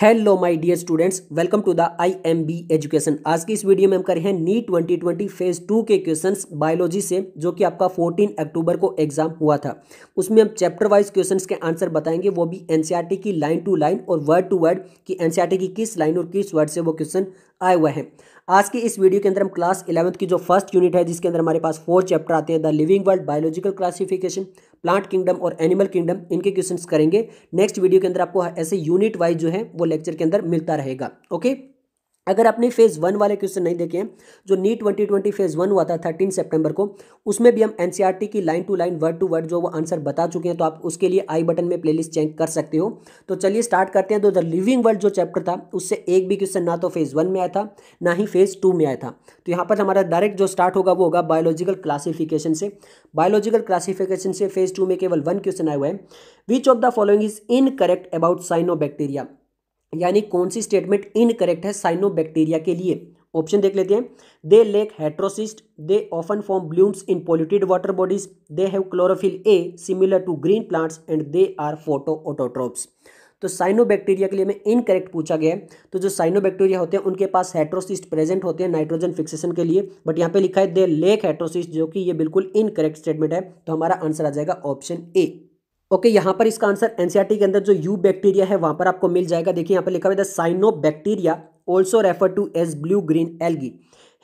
Hello my dear students welcome to the I M B education आज की इस video में हम कर रहे हैं नी 2020 फेज टू के क्वेश्चंस बायोलॉजी से जो कि आपका 14 अक्टूबर को एग्जाम हुआ था उसमें हम चैप्टर वाइज क्वेश्चंस के आंसर बताएंगे वो भी एनसीईआरटी e की लाइन टू लाइन और वर्ड टू वर्ड कि एनसीईआरटी e की किस लाइन और किस वर्ड से वो क्वेश्चन आए हुए हैं आज के इस वीडियो के अंदर हम क्लास इलेवंथ की जो फर्स्ट यूनिट है जिसके अंदर हमारे पास फोर चैप्टर आते हैं the living world biological classification plant kingdom और एनिमल किंगडम इनके क्वेश्चन करेंगे नेक्स्ट वीडियो के अंदर आपको ऐसे यूनिट वाइज जो है वो लेक्चर के अंदर मिलता रहेगा ओके अगर आपने फेज़ वन वाले क्वेश्चन नहीं देखे जो नीट 2020 फेज़ वन हुआ था थर्टीन सितंबर को उसमें भी हम एनसीईआरटी e की line to line word to word जो वो आंसर बता चुके हैं तो आप उसके लिए आई बटन में प्लेलिस्ट चेक कर सकते हो तो चलिए स्टार्ट करते हैं तो द लिविंग वर्ल्ड जो चैप्टर था उससे एक भी क्वेश्चन ना तो फेज़ वन में आया था ना ही फेज़ टू में आया था तो यहाँ पर हमारा डायरेक्ट जो स्टार्ट होगा वो होगा बायोलॉजिकल क्लासिफिकेशन से बायोलॉजिकल क्लासिफिकेशन से फेज़ टू में केवल वन क्वेश्चन आया हुआ है which of the following is incorrect about cyanobacteria यानी कौन सी स्टेटमेंट इनकरेक्ट है साइनोबैक्टीरिया के लिए ऑप्शन देख लेते हैं they lack heterocyst they often form blooms in polluted water bodies they have chlorophyll a similar to green plants and they are photoautotrophs तो साइनोबैक्टीरिया के लिए मैं इनकरेक्ट पूछा गया है तो जो साइनोबैक्टीरिया होते हैं उनके पास हेट्रोसिस्ट प्रेजेंट होते हैं नाइट्रोजन फिक्सेशन के लिए बट यहाँ पे लिखा है दे लेक हेट्रोसिस्ट जो कि ये बिल्कुल इनकरेक्ट स्टेटमेंट है तो हमारा आंसर आ जाएगा ऑप्शन ए ओके okay, यहाँ पर इसका आंसर एनसीईआरटी e के अंदर जो यू बैक्टीरिया है वहाँ पर आपको मिल जाएगा देखिए यहाँ पर लिखा हुआ है the cyanobacteria also refer to as blue green algae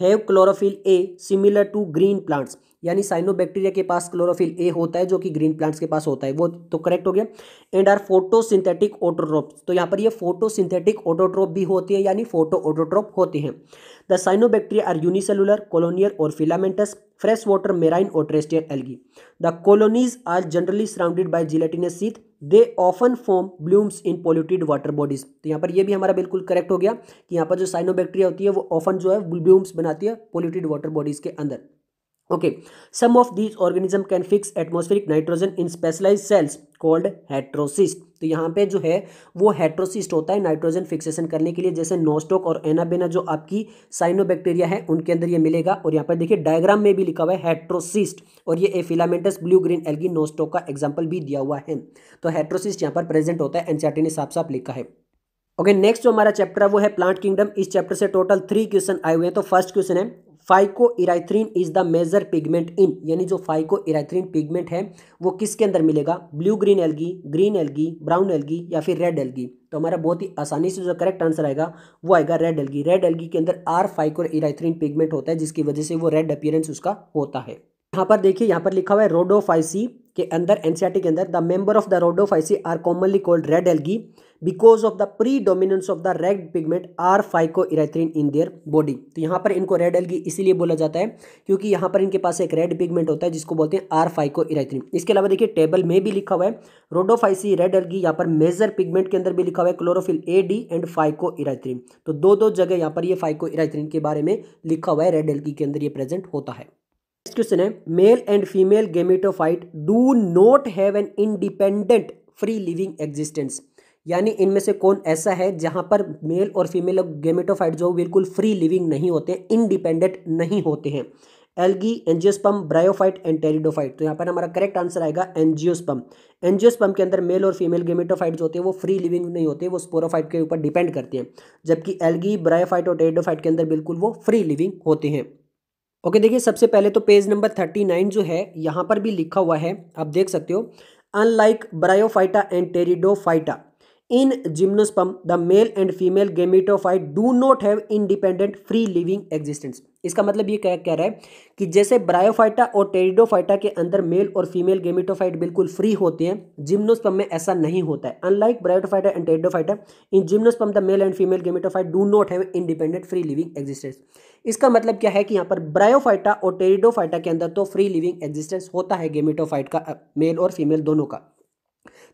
have chlorophyll a similar to green plants यानी साइनोबैक्टीरिया के पास क्लोरोफिल ए होता है जो कि ग्रीन प्लांट्स के पास होता है वो तो करेक्ट हो गया एंड आर फोटोसिंथेटिक ऑटोट्रोप तो यहाँ पर ये फोटोसिंथेटिक ऑटोट्रोप भी होती है यानी फोटो ऑटोट्रोप होते हैं the cyanobacteria are unicellular colonial और फिलामेंटस फ्रेश वाटर मेराइन और algae the colonies are generally surrounded by gelatinous sheath they often form blooms in polluted water bodies तो यहाँ पर ये भी हमारा बिल्कुल करेक्ट हो गया कि यहाँ पर जो साइनोबैक्टीरिया होती है वो ऑफन जो है ब्लूम्स बनाती है पोल्यूटेड वाटर बॉडीज के अंदर okay some of these organism can fix atmospheric nitrogen in specialise cells called heterocyst तो यहाँ पे जो है वो हेट्रोसिस्ट होता है नाइट्रोजन फिक्सेशन करने के लिए जैसे नोस्टोक और एनाबेना जो आपकी साइनोबैक्टीरिया है उनके अंदर ये मिलेगा और यहाँ पर देखिए डायग्राम में भी लिखा हुआ है हेट्रोसिस्ट और ये a filamentous blue green algae Nostoc का एग्जाम्पल भी दिया हुआ है तो हेट्रोसिस्ट यहाँ पर प्रेजेंट होता है एनसीआर ने साफ साफ लिखा है ओके नेक्स्ट जो हमारा चैप्टर है वो है प्लांट किंगडम इस चैप्टर से टोटल थ्री क्वेश्चन आए हुए हैं तो फर्स्ट क्वेश्चन है phycoerythrin is the major pigment in यानी जो फाइको इराइथ्रीन पिगमेंट है वो किसके अंदर मिलेगा blue green algae green algae brown algae या फिर रेड एलगी तो हमारा बहुत ही आसानी से जो करेक्ट आंसर आएगा वो आएगा रेड एलगी रेड एलगी के अंदर आर फाइको इराइथ्रीन पिगमेंट होता है जिसकी वजह से वो रेड अपियरेंस उसका होता है यहाँ पर देखिए यहाँ पर लिखा हुआ है रोडोफाइसी के अंदर एनसीआरटी के अंदर the member of the Rhodophyceae are commonly called red algae because of the predominance of the red pigment r phycoerythrin in their body तो यहाँ पर इनको रेड एल्गी इसीलिए बोला जाता है क्योंकि यहाँ पर इनके पास एक रेड पिगमेंट होता है जिसको बोलते हैं आर फाइको इराथ्रीन इसके अलावा देखिए टेबल में भी लिखा हुआ है रोडोफाइसी रेड एल्गी यहाँ पर मेजर पिगमेंट के अंदर भी लिखा हुआ है chlorophyll a d and phycoerythrin तो दो दो जगह यहाँ पर ये फाइको इराथ्रीन के बारे में लिखा हुआ है रेड एल्गी के अंदर ये प्रेजेंट होता है क्वेश्चन है male and female gametophyte do not have an independent free living existence यानी इनमें से कौन ऐसा है जहां पर मेल और फीमेल गेमिटोफाइट जो बिल्कुल फ्री लिविंग नहीं होते इंडिपेंडेंट नहीं होते हैं algae angiosperm bryophyte and pteridophyte तो यहाँ पर हमारा करेक्ट आंसर आएगा एनजियोस्पम एनजियोस्पम के अंदर मेल और फीमेल गेमेटोफाइट जो होते हैं वो फ्री लिविंग नहीं होते वो स्पोरोफाइट के ऊपर डिपेंड करते हैं जबकि एल्गी ब्रायोफाइट और टेरिडोफाइट के अंदर बिल्कुल वो फ्री लिविंग होते हैं ओके देखिए सबसे पहले तो पेज नंबर थर्टी नाइन जो है यहाँ पर भी लिखा हुआ है आप देख सकते हो unlike Bryophyta and Pteridophyta in gymnosperm the male and female gametophyte do not have independent free living existence इसका मतलब ये क्या कह रहा है कि जैसे ब्रायोफाइटा और टेरिडोफाइटा के अंदर मेल और फीमेल गेमिटोफाइट बिल्कुल फ्री होते हैं जिम्नोस्पम में ऐसा नहीं होता है unlike Bryophyta and Pteridophyta in gymnosperm the male and female gametophyte do not have independent free living existence इसका मतलब क्या है कि यहाँ पर ब्रायोफाइटा और टेरिडोफाइटा के अंदर तो फ्री लिविंग एग्जिस्टेंस होता है गेमिटोफाइट का मेल और फीमेल दोनों का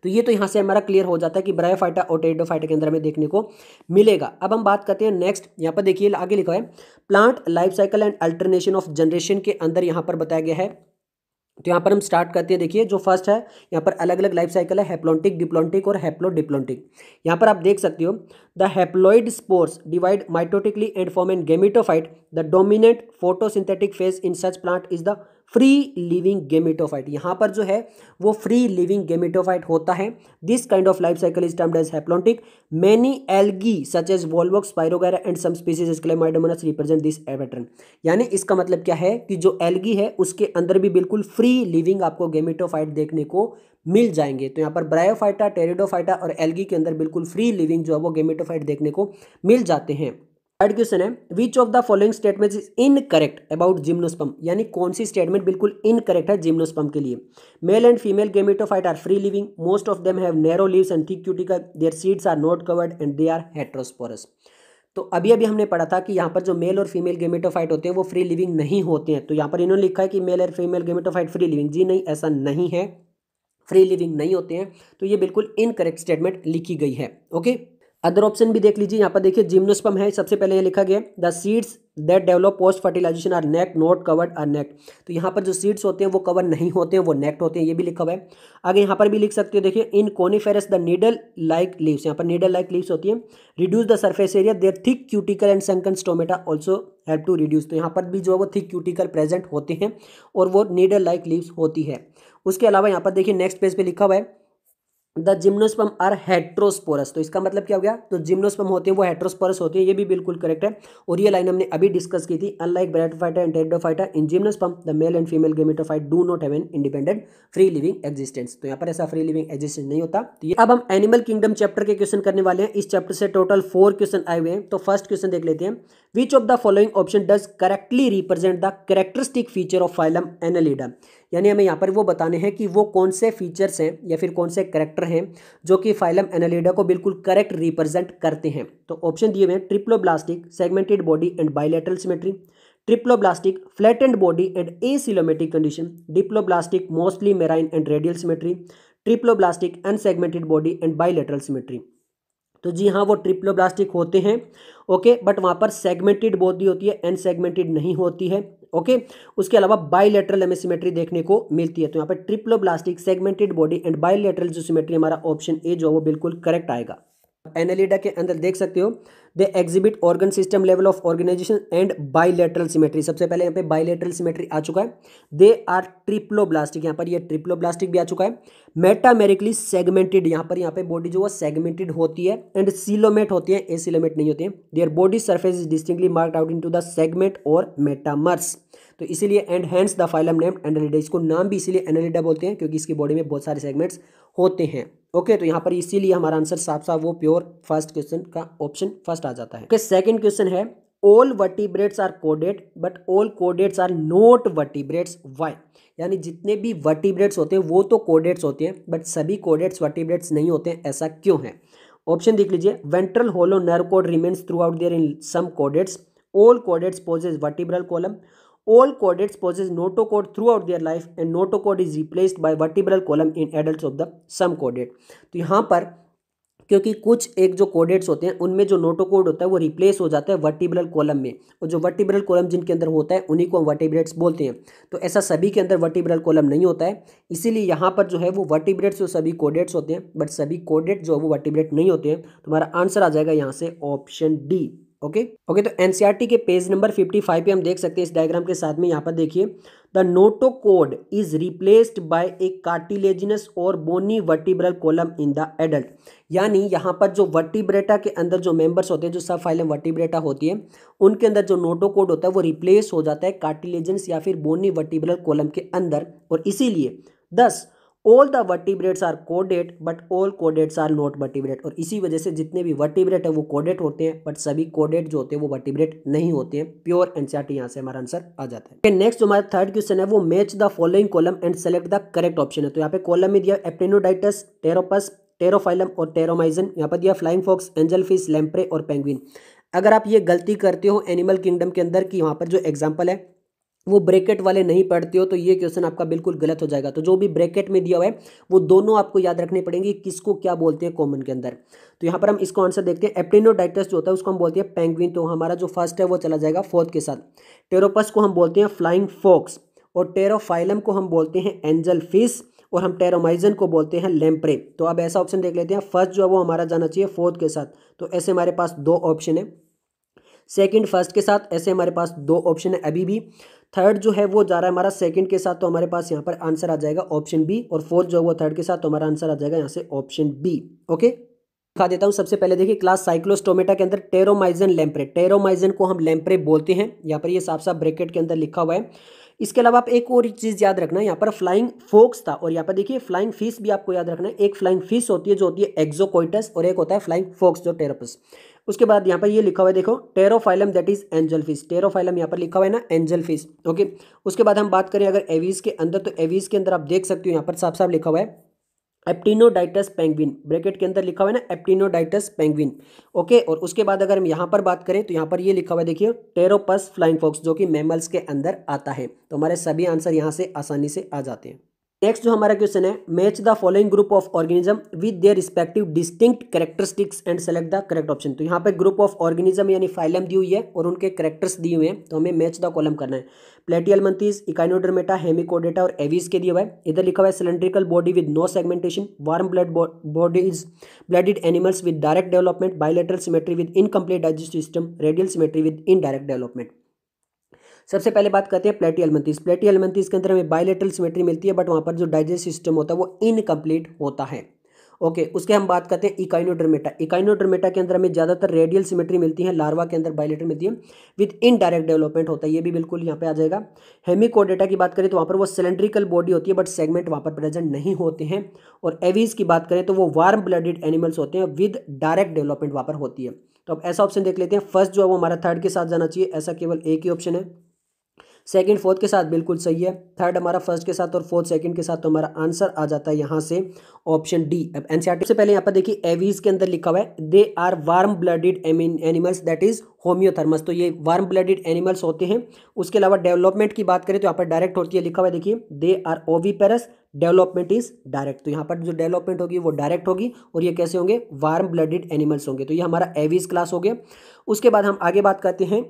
तो ये तो यहाँ से हमारा क्लियर हो जाता है कि ब्रायोफाइटा और टेरिडोफाइटा के अंदर हमें देखने को मिलेगा अब हम बात करते हैं नेक्स्ट यहाँ पर देखिए आगे लिखा है plant life cycle and alternation of generation के अंदर यहाँ पर बताया गया है तो यहाँ पर हम स्टार्ट करते हैं देखिए जो फर्स्ट है यहाँ पर अलग अलग लाइफ साइकिल है हेप्लोन्टिक डिप्लोन्टिक और डिप्लॉन्टिक यहाँ पर आप देख सकते हो the haploid spores divide mitotically and form and gametophyte the dominant photosynthetic phase in such plant is the free living gametophyte यहाँ पर जो है वो फ्री लिविंग गेमिटोफाइट होता है this kind of life cycle is termed as haplontic many algae such as Volvox Spirogyra and some species Chlamydomonas represent this pattern यानी इसका मतलब क्या है कि जो एल्गी है उसके अंदर भी बिल्कुल फ्री लिविंग आपको गेमिटोफाइट देखने को मिल जाएंगे तो यहाँ पर ब्रायोफाइटा टेरिडोफाइटा और एल्गी के अंदर बिल्कुल फ्री लिविंग जो है वो गेमिटोफाइट देखने को मिल जाते हैं थर्ड क्वेश्चन है which of the following statement is incorrect about gymnosperm यानी कौन सी स्टेटमेंट बिल्कुल इनकरेक्ट है जिम्नोस्पम के लिए male and female gametophyte are free living most of them have narrow leaves and thick cuticle their seeds are not covered and they are heterosporous तो अभी अभी हमने पढ़ा था कि यहाँ पर जो मेल और फीमेल गेमिटोफाइट होते हैं वो फ्री लिविंग नहीं होते हैं तो यहाँ पर इन्होंने लिखा है कि male and female gametophyte free living जी नहीं ऐसा नहीं है फ्री लिविंग नहीं होते हैं तो ये बिल्कुल इनकरेक्ट स्टेटमेंट लिखी गई है ओके okay? अदर ऑप्शन भी देख लीजिए यहाँ पर देखिए जिम्नोस्पम है सबसे पहले ये लिखा गया the seeds that develop post fertilization are naked not covered are naked तो यहाँ पर जो सीड्स होते हैं वो कवर नहीं होते हैं वो नेक्ट होते हैं ये भी लिखा हुआ है आगे यहाँ पर भी लिख सकते हो देखिए in coniferous the needle like leaves यहाँ पर नीडल लाइक लीव्स होती है reduce the surface area their thick cuticle and sunken stomata also help to reduce तो यहाँ पर भी जो है वो थिक क्यूटिकल प्रेजेंट होते हैं और वो नीडल लाइक लीव्स होती है उसके अलावा यहाँ पर देखिए नेक्स्ट पेज पर लिखा हुआ है द जिम्नोस्पम आर हेट्रोस्पोरस तो इसका मतलब क्या हो गया तो जिम्नोस्पम होते हैं वो हेट्रोस्पोरस होते हैं ये भी बिल्कुल करेक्ट है और ये लाइन हमने अभी डिस्कस की थी unlike Bryophyta and Pteridophyta in gymnosperm the male and female gametophyte do not have an independent free living existence तो यहाँ पर ऐसा फ्री लिविंग एक्जिस्टेंस नहीं होता तो ये अब हम एनिमल किंगडम चैप्टर के क्वेश्चन करने वाले हैं इस चैप्टर से टोटल फोर क्वेश्चन आए हुए हैं तो फर्स्ट क्वेश्चन देख लेते हैं which of the following option does correctly represent the characteristic feature of phylum Annelida यानी हमें यहाँ पर वो बताने हैं कि वो कौन से फीचर्स हैं या फिर कौन से करेक्टर हैं जो कि फाइलम एनालिडा को बिल्कुल करेक्ट रिप्रेजेंट करते हैं तो ऑप्शन दिए हुए हैं blastic segmented body and bilateral symmetry blastic flattened body and acoelomatic condition diploblastic mostly marine and radial symmetry blastic unsegmented body and bilateral symmetry तो जी हाँ वो ट्रिप्लोब्लास्टिक होते हैं ओके बट वहाँ पर सेगमेंटेड बॉडी होती है एन सेगमेंटेड नहीं होती है ओके उसके अलावा बायोलेटरल हमें सिमेट्री देखने को मिलती है तो यहाँ पर triploblastic segmented body and bilateral जो सिमेट्री हमारा ऑप्शन ए जो है वो बिल्कुल करेक्ट आएगा एनालिडा के अंदर देख सकते हो they exhibit organ system level of organisation and bilateral symmetry सबसे पहले यहाँ पे बाइलेटरल सिमेट्री आ चुका है दे आर ब्लास्टिक यहाँ पर ये ब्लास्टिक भी आ चुका है मेटामेरिकली सेगमेंटेड यहाँ पर यहाँ पे बॉडी जो है सेगमेंटेड होती है एंड सिलोमेट होती है ए सिलोमेट नहीं होती है their body surface is distinctly marked out into the segment और मेटामर्स तो इसीलिए and hence the phylum name Annelida इसको नाम भी इसीलिए एनालिडा बोलते हैं क्योंकि इसकी बॉडी में बहुत सारे सेगमेंट्स होते हैं ओके तो यहाँ पर इसीलिए हमारा आंसर साफ साफ वो प्योर फर्स्ट क्वेश्चन का ऑप्शन फर्स्ट फर्स्ट आ जाता है ओके सेकंड क्वेश्चन है ऑल वर्टिब्रेट्स आर कोडेड but all chordates are not vertebrates why यानी जितने भी वर्टिब्रेट्स होते हैं वो तो कोडेट्स होते हैं बट सभी कोडेट्स वर्टिब्रेट्स नहीं होते ऐसा क्यों है ऑप्शन देख लीजिए ventral hollow nerve cord remains throughout their in some chordates all chordates possess vertebral column notochord throughout throughout life and notochord is replaced by vertebral column in adult of the some कोडेट तो यहाँ पर क्योंकि कुछ एक जो कोडेट्स होते हैं उनमें जो नोटो कोड होता है वो रिप्लेस हो जाता है वर्टिब्रल कॉलम में और जो वर्टिब्रल कॉलम जिनके अंदर होता है उन्हीं को हम वर्टिब्रेट्स बोलते हैं तो ऐसा सभी के अंदर वर्टिब्रल कॉलम नहीं होता है इसीलिए यहाँ पर जो है वो वर्टिब्रेट्स जो सभी कोडेट्स होते हैं बट सभी कोडेट जो है वो वर्टिब्रेट नहीं होते हैं तुम्हारा तो आंसर आ जाएगा यहाँ से ऑप्शन डी ओके ओके तो एनसीईआरटी e के पेज नंबर 55 पे हम देख सकते हैं इस डायग्राम के साथ में यहाँ पर देखिए the notochord is replaced by a cartilaginous और bony vertebral column in the adult यानी यहाँ पर जो वर्टिब्रेटा के अंदर जो मेंबर्स होते हैं जो सब फाइलम वर्टिब्रेटा होती है उनके अंदर जो नोटो कोड होता है वो रिप्लेस हो जाता है कार्टिलेजेंस या फिर बोनी वर्टिब्रल कॉलम के अंदर और इसीलिए thus all the vertebrates are कोडेड but all chordates are not vertebrate और इसी वजह से जितने भी वर्टिब्रेट है वो कोडेट होते हैं बट सभी कोडेट जो होते हैं वो वर्टिब्रेट नहीं होते हैं प्योर एनसीआरटी यहाँ से हमारा आंसर आ जाता है नेक्स्ट जो हमारा थर्ड क्वेश्चन है वो match the following column and select the correct option है तो यहाँ पे कॉलम में दिया एप्टेनोडाइटस टेरोपस टेरोफाइलम और टेरोमाइजन यहाँ पर दिया flying fox angel fish lamprey और पेंगुइन अगर आप ये गलती करते हो एनिमल किंगडम के अंदर कि वहाँ पर जो एग्जाम्पल है वो ब्रैकेट वाले नहीं पढ़ते हो तो ये क्वेश्चन आपका बिल्कुल गलत हो जाएगा तो जो भी ब्रैकेट में दिया हुआ है वो दोनों आपको याद रखने पड़ेंगे किसको क्या बोलते हैं कॉमन के अंदर तो यहाँ पर हम इसको आंसर देखते हैं एप्टिनोडाइटस जो होता है उसको हम बोलते हैं पेंगविन तो हमारा जो फर्स्ट है वो चला जाएगा फोर्थ के साथ टेरोपस को हम बोलते हैं फ्लाइंग फॉक्स और टेरोफाइलम को हम बोलते हैं एंजल फिश और हम टेरोमाइजन को बोलते हैं लेम्प्रे तो अब ऐसा ऑप्शन देख लेते हैं फर्स्ट जो है वो हमारा जाना चाहिए फोर्थ के साथ तो ऐसे हमारे पास दो ऑप्शन है सेकंड फर्स्ट के साथ ऐसे हमारे पास दो ऑप्शन है अभी भी थर्ड जो है वो जा रहा है हमारा सेकंड के साथ तो हमारे पास यहाँ पर आंसर आ जाएगा ऑप्शन बी और फोर्थ जो है वो थर्ड के साथ तो हमारा आंसर आ जाएगा यहाँ से ऑप्शन बी ओके दिखा देता हूँ सबसे पहले देखिए क्लास साइक्लोस्टोमेटा के अंदर टेरोमाइजन लैम्प्रे टेरोमाइजन को हम लैम्प्रे बोलते हैं यहाँ पर ये साफ साफ ब्रेकेट के अंदर लिखा हुआ है इसके अलावा आप एक और चीज़ याद रखना है यहाँ पर फ्लाइंग फोक्स था और यहाँ पर देखिए फ्लाइंग फिश भी आपको याद रखना है एक फ्लाइंग फिश होती है जो होती है एक्जोकोइटस और एक होता है फ्लाइंग फोक्स जो टेरोपस उसके बाद यहाँ पर ये लिखा हुआ है देखो Pterophyllum that is angel fish Pterophyllum यहाँ पर लिखा हुआ है ना एंजल फिश ओके उसके बाद हम बात करें अगर एवीज के अंदर तो एवीज के अंदर आप देख सकते हो यहाँ पर साफ साफ लिखा हुआ है एप्टीनोडाइटस पेंगविन ब्रैकेट के अंदर लिखा हुआ है ना एप्टीनोडाइटस पेंगविन ओके और उसके बाद अगर हम यहाँ पर बात करें तो यहाँ पर ये लिखा हुआ है देखिए टेरोपस फ्लाइंग फॉक्स जो कि मैमल्स के अंदर आता है तो हमारे सभी आंसर यहाँ से आसानी से आ जाते हैं नेक्स्ट जो हमारा क्वेश्चन है match the following group of organism with their respective distinct characteristics and select the correct option तो यहाँ पे ग्रुप ऑफ ऑर्गेनिज्म यानी फाइलम दी हुई है और उनके तो करेक्टर्स दिए हुए हैं तो हमें मैच द कॉलम करना है प्लेटियल मंथीज इकाइनोडर्मेटा हेमिकोडेटा और एविस के दिए हुआ है इधर लिखा हुआ है cylindrical body with no segmentation warm blood bodies blooded animals with direct development bilateral symmetry with incomplete digest system radial symmetry with indirect development सबसे पहले बात करते हैं प्लेटी एलमेंथीस प्लेटी एलमेंथीस के अंदर हमें बायोलेटरल सिमेट्री मिलती है बट वहाँ पर जो डाइजेस्ट सिस्टम होता है वो इनकम्प्लीट होता है ओके उसके हम बात करते हैं इकाइनोड्रमेटा इकाइनोड्रमेटा के अंदर हमें ज़्यादातर रेडियल सिमेट्री मिलती है लार्वा के अंदर बायलेटर मिलती है विद इनडायरेक्ट डेवलपमेंट होता है ये भी बिल्कुल यहाँ पे आ जाएगा हेमिकोडेटा की बात करें तो वहाँ पर वो सिलेंड्रिकल बॉडी होती है बट सेगमेंट वहाँ पर प्रेजेंट नहीं होते हैं और एवीज की बात करें तो वो वार्म ब्लडेड एनिमल्स होते हैं विद डायरेक्ट डेवलपमेंट वहाँ पर होती है तो अब ऐसा ऑप्शन देख लेते हैं फर्स्ट जो है वो हमारा थर्ड के साथ जाना चाहिए ऐसा केवल एक ही ऑप्शन है सेकंड फोर्थ के साथ बिल्कुल सही है थर्ड हमारा फर्स्ट के साथ और फोर्थ सेकंड के साथ तो हमारा आंसर आ जाता है यहाँ से ऑप्शन डी अब एनसीआरटी से पहले यहाँ पर देखिए एवीज के अंदर लिखा हुआ है they are warm blooded animals that is homoiothermous तो ये वार्म ब्लडेड एनिमल्स होते हैं उसके अलावा डेवलपमेंट की बात करें तो यहाँ पर डायरेक्ट होती है लिखा हुआ है देखिए दे आर ओवी डेवलपमेंट इज डायरेक्ट तो यहाँ पर जो डेवलपमेंट होगी वो डायरेक्ट होगी और ये कैसे होंगे वार्म ब्लडेड एनिमल्स होंगे तो ये हमारा एवीज क्लास हो गया उसके बाद हम आगे बात करते हैं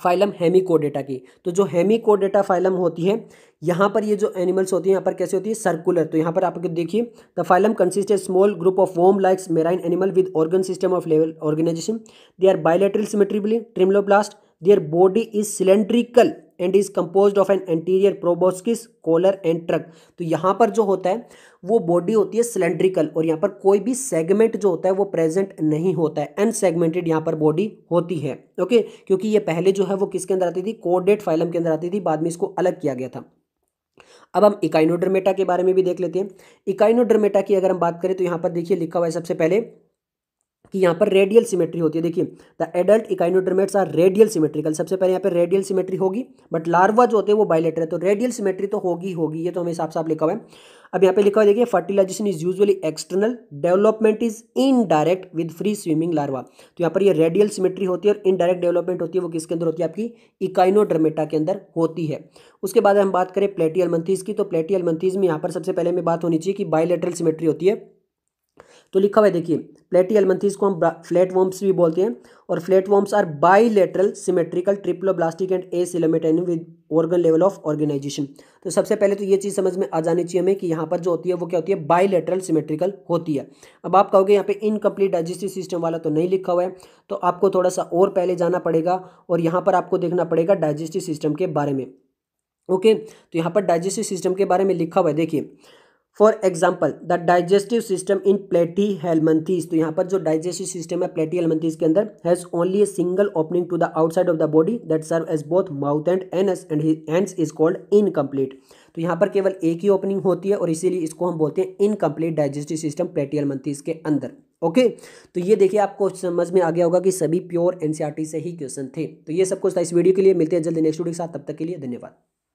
फाइलम हेमिकोडेटा की तो जो हेमिकोडेटा फाइलम होती है यहाँ पर ये जो एनिमल्स होती है यहाँ पर कैसे होती है सर्कुलर तो यहाँ पर आप देखिए the phylum consist a small group of worm likes marine animal with organ system of level organisation they are bilateral symmetrically triploblast their body is cylindrical and is compose of an anterior proboscis collar and trunk तो यहाँ पर जो होता है वो body होती है cylindrical और यहाँ पर कोई भी सेगमेंट जो होता है वो प्रेजेंट नहीं होता है अनसेगमेंटेड यहाँ पर बॉडी होती है ओके क्योंकि ये पहले जो है वो किसके अंदर आती थी कोडेट फाइलम के अंदर आती थी बाद में इसको अलग किया गया था अब हम इकाइनोड्रमेटा के बारे में भी देख लेते हैं इकाइनोड्रमेटा की अगर हम बात करें तो यहाँ पर देखिए लिखा हुआ है सबसे पहले कि यहाँ पर रेडियल सिमेट्री होती है देखिए the adult Echinoderms are radial symmetrical सबसे पहले यहाँ पर रेडियल सिमेट्री होगी बट लार्वा जो होते हैं वो बायलेटर है तो रेडियल सिमेट्री तो होगी होगी ये तो हमें साफ साफ लिखा हुआ है अब यहाँ पे लिखा हुआ देखिए fertilization is usually external development is indirect with free swimming larva तो यहाँ पर यह रेडियल सिमेट्री होती है और इनडायरेक्ट डेवलपमेंट होती है वो किसके अंदर होती है आपकी इकाइनोड्रमेटा के अंदर होती है उसके बाद हम बात करें प्लेटियल मंथीज की तो प्लेटियल मंथीज में यहाँ पर सबसे पहले हमें बात होनी चाहिए कि बायलेटरल सिमेट्री होती है तो लिखा हुआ है देखिए प्लेटी एलमंथीज को हम फ्लैट वॉम्स भी बोलते हैं और flat worms are bilateral symmetrical blastic and acoelomate with organ level of organisation तो सबसे पहले तो ये चीज़ समझ में आ जानी चाहिए हमें कि यहाँ पर जो होती है वो क्या होती है बाईलेटरल सिमेट्रिकल होती है अब आप कहोगे यहाँ पे इनकम्प्लीट डाइजेस्टिव सिस्टम वाला तो नहीं लिखा हुआ है तो आपको थोड़ा सा और पहले जाना पड़ेगा और यहाँ पर आपको देखना पड़ेगा डाइजेस्टिव सिस्टम के बारे में ओके तो यहाँ पर डाइजेस्टिव सिस्टम के बारे में लिखा हुआ है देखिए for example the digestive system in Platyhelminthes तो यहाँ पर जो डाइजेस्टिव सिस्टम है प्लेटी हेलमंथीज के अंदर has only a single opening to the outside of the body that serve as both mouth and anus and and is called incomplete तो यहाँ पर केवल एक ही ओपनिंग होती है और इसीलिए इसको हम बोलते हैं incomplete digestive system Platyhelminthes के अंदर ओके okay? तो ये देखिए आपको समझ में आ गया होगा कि सभी प्योर एनसीआरटी से ही क्वेश्चन थे तो ये सब कुछ था इस वीडियो के लिए मिलते हैं जल्दी नेक्स्ट वीडियो के साथ तब तक के लिए धन्यवाद